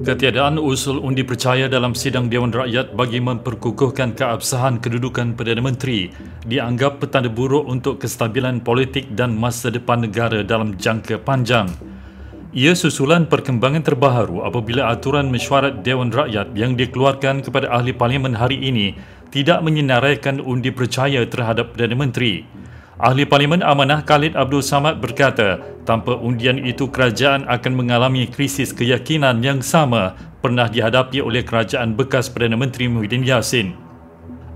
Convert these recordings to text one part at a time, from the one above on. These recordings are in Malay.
Ketiadaan usul undi percaya dalam sidang Dewan Rakyat bagi memperkukuhkan keabsahan kedudukan Perdana Menteri dianggap petanda buruk untuk kestabilan politik dan masa depan negara dalam jangka panjang. Ia susulan perkembangan terbaru apabila aturan mesyuarat Dewan Rakyat yang dikeluarkan kepada Ahli Parlimen hari ini tidak menyenaraikan undi percaya terhadap Perdana Menteri. Ahli Parlimen Amanah Khalid Abdul Samad berkata, tanpa undian itu kerajaan akan mengalami krisis keyakinan yang sama pernah dihadapi oleh kerajaan bekas Perdana Menteri Muhyiddin Yassin.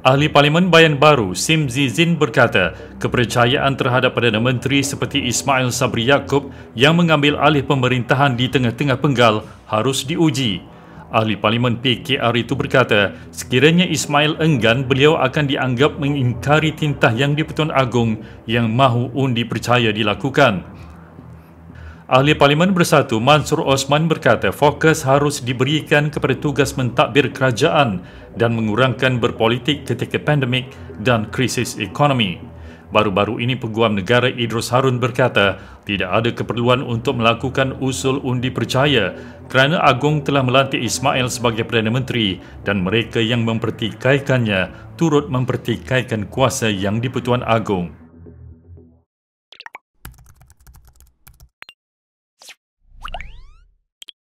Ahli Parlimen Bayan Baru Sim Zizin berkata, kepercayaan terhadap Perdana Menteri seperti Ismail Sabri Yaakob yang mengambil alih pemerintahan di tengah-tengah penggal harus diuji. Ahli Parlimen PKR itu berkata, sekiranya Ismail enggan, beliau akan dianggap mengingkari tintah yang dipertuan agung yang mahu undi percaya dilakukan. Ahli Parlimen Bersatu Mansur Osman berkata fokus harus diberikan kepada tugas mentadbir kerajaan dan mengurangkan berpolitik ketika pandemik dan krisis ekonomi. Baru-baru ini Peguam Negara Idrus Harun berkata tidak ada keperluan untuk melakukan usul undi percaya kerana Agong telah melantik Ismail sebagai Perdana Menteri dan mereka yang mempertikaikannya turut mempertikaikan kuasa yang di Pertuan Agong.